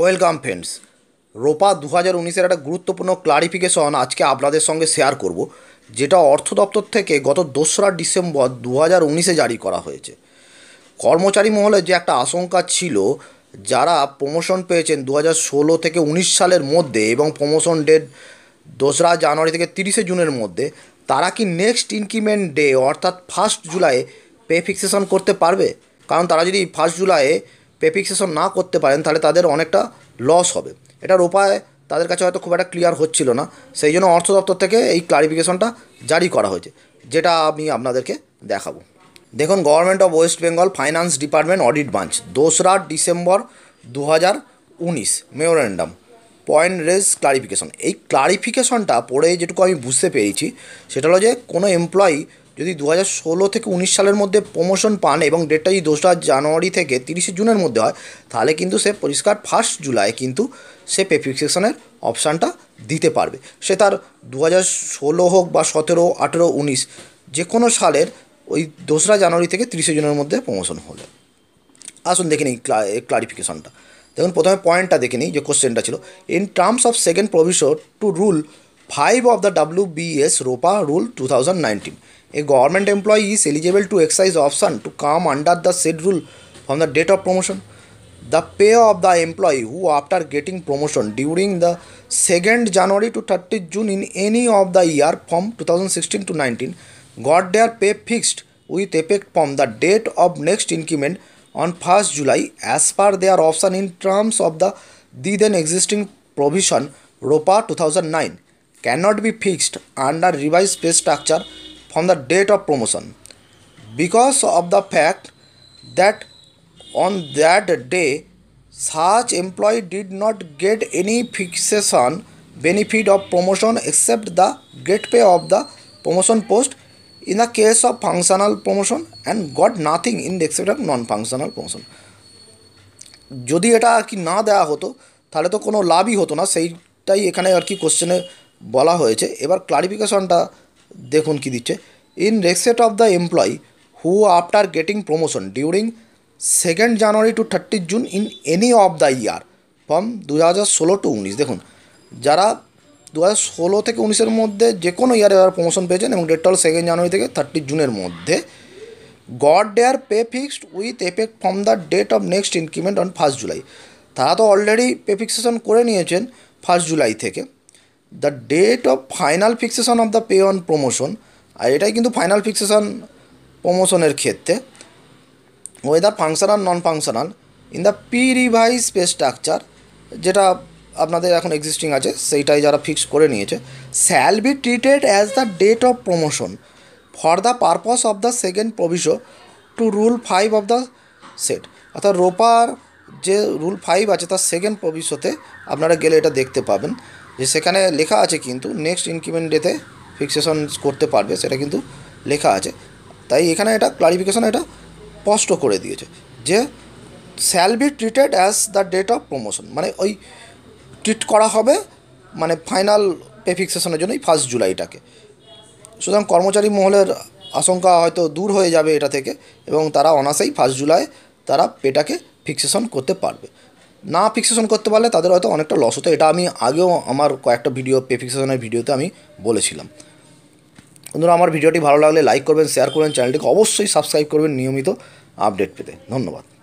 Welcome friends রোপা দু হাজার উনিশের একটা গুরুত্বপূর্ণ ক্লারিফিকেশন আজকে আপনাদের সঙ্গে শেয়ার করব যেটা অর্থ দপ্তর থেকে গত দোসরা ডিসেম্বর দু হাজার উনিশে জারি করা হয়েছে কর্মচারী মহলে যে একটা আশঙ্কা ছিল যারা প্রমোশন পেয়েছেন দু হাজার ষোলো থেকে উনিশ সালের মধ্যে এবং প্রমোশন ডেট দোসরা জানুয়ারি থেকে তিরিশে জুনের মধ্যে তারা কি নেক্সট ইনক্রিমেন্ট ডে অর্থাৎ ফার্স্ট জুলাই পে ফিক্সেশন করতে পারবে কারণ তারা যদি ফার্স্ট জুলাইয়ে পেপিক্সেশন না করতে পারেন তাহলে তাদের অনেকটা লস হবে এটার উপায় তাদের কাছে হয়তো খুব একটা ক্লিয়ার হচ্ছিল না সেই জন্য অর্থ দপ্তর থেকে এই ক্লারিফিকেশনটা জারি করা হয়েছে যেটা আমি আপনাদেরকে দেখাবো দেখুন government of West Bengal finance department audit branch দোসরা ডিসেম্বর দু হাজার উনিশ মেমোরেন্ডাম পয়েন্ট রেজ ক্লারিফিকেশন এই ক্লারিফিকেশনটা পড়ে যেটুকু আমি বুঝতে পেরেছি সেটা হলো যে কোনো এমপ্লয়ি যদি দু ষোলো থেকে উনিশ সালের মধ্যে প্রমোশন পান এবং ডেটটা যদি দোসরা জানুয়ারি থেকে তিরিশে জুনের মধ্যে হয় তাহলে কিন্তু সে পরিষ্কার ফার্স্ট জুলাই কিন্তু সে পেফিক্সেশনের অপশানটা দিতে পারবে সে তার দু ষোলো হোক বা সতেরো আঠেরো উনিশ যে কোনো সালের ওই দোসরা জানুয়ারি থেকে তিরিশে জুনের মধ্যে প্রমোশন হলে আসুন দেখে নিই ক্লারিফিকেশনটা দেখুন প্রথমে পয়েন্টটা দেখে নিই যে কোশ্চেনটা ছিল in terms of second provision to rule 5 of the WBS ROPA Rule 2019. A government employee is eligible to exercise option to come under the said rule from the date of promotion. The pay of the employee who after getting promotion during the 2nd January to 30th June in any of the year from 2016 to 19 got their pay fixed with effect from the date of next increment on 1st July as per their option in terms of the then existing provision ROPA 2009 cannot be fixed under revised pay structure from the date of promotion because of the fact that on that day such employee did not get any fixation benefit of promotion except the great pay of the promotion post in the case of functional promotion and got nothing in the except of non functional promotion যদি এটা আর কি না দেওয়া হতো তাহলে তো কোনো লাভই হতো না সেইটাই এখানে আর কি কোশ্চেনে বলা হয়েছে এবার ক্লারিফিকেশনটা দেখুন কি দিচ্ছে in respect of the employee who after getting promotion during second January to thirty June in any of the year from দু হাজার ষোলো টু উনিশ দেখুন যারা দু হাজার ষোলো থেকে উনিশের মধ্যে যে কোনো ইয়ারে এবার প্রমোশন পেয়েছেন এবং ডেটটা হল সেকেন্ড জানুয়ারি থেকে থার্টি জুনের মধ্যে got their pay fixed with effect from the date of next increment on first July তারা তো অলরেডি পে ফিক্সেশন করে নিয়েছেন ফার্স্ট জুলাই থেকে the date of final fixation of the pay on promotion আর এটাই কিন্তু ফাইনাল ফিক্সেশন প্রমোশনের ক্ষেত্রে whether functional non functional in the pre revised pay structure যেটা আপনাদের এখন এক্সিস্টিং আছে সেইটাই যারা ফিক্স করে নিয়েছে shall be treated as the date of promotion for the purpose of the second proviso to rule five of the set অর্থাৎ রোপার যে রুল ফাইভ আছে তার সেকেন্ড প্রভিশোতে আপনারা গেলে এটা দেখতে পাবেন যে সেখানে লেখা আছে কিন্তু নেক্সট ইনক্রিমেন্ট ডেতে ফিক্সেশন করতে পারবে সেটা কিন্তু লেখা আছে তাই এখানে এটা ক্লারিফিকেশন এটা স্পষ্ট করে দিয়েছে যে shall be treated as the date of promotion মানে ওই ট্রিট করা হবে মানে ফাইনাল পে ফিক্সেশনের জন্য এই ফার্স্ট জুলাইটাকে সুতরাং কর্মচারী মহলের আশঙ্কা হয়তো দূর হয়ে যাবে এটা থেকে এবং তারা অনাসেই ফার্স্ট জুলাই তারা পেটাকে ফিক্সেশন করতে পারবে না ফিক্সেশন করতে পারলে তাদের হয়তো অনেকটা লস হতো এটা আমি আগেও আমার কয়েকটা ভিডিও পে ফিক্সেশনের ভিডিওতে আমি বলেছিলাম বন্ধুরা আমার ভিডিওটি ভালো লাগলে লাইক করবেন শেয়ার করবেন চ্যানেলটিকে অবশ্যই সাবস্ক্রাইব করবেন নিয়মিত আপডেট পেতে ধন্যবাদ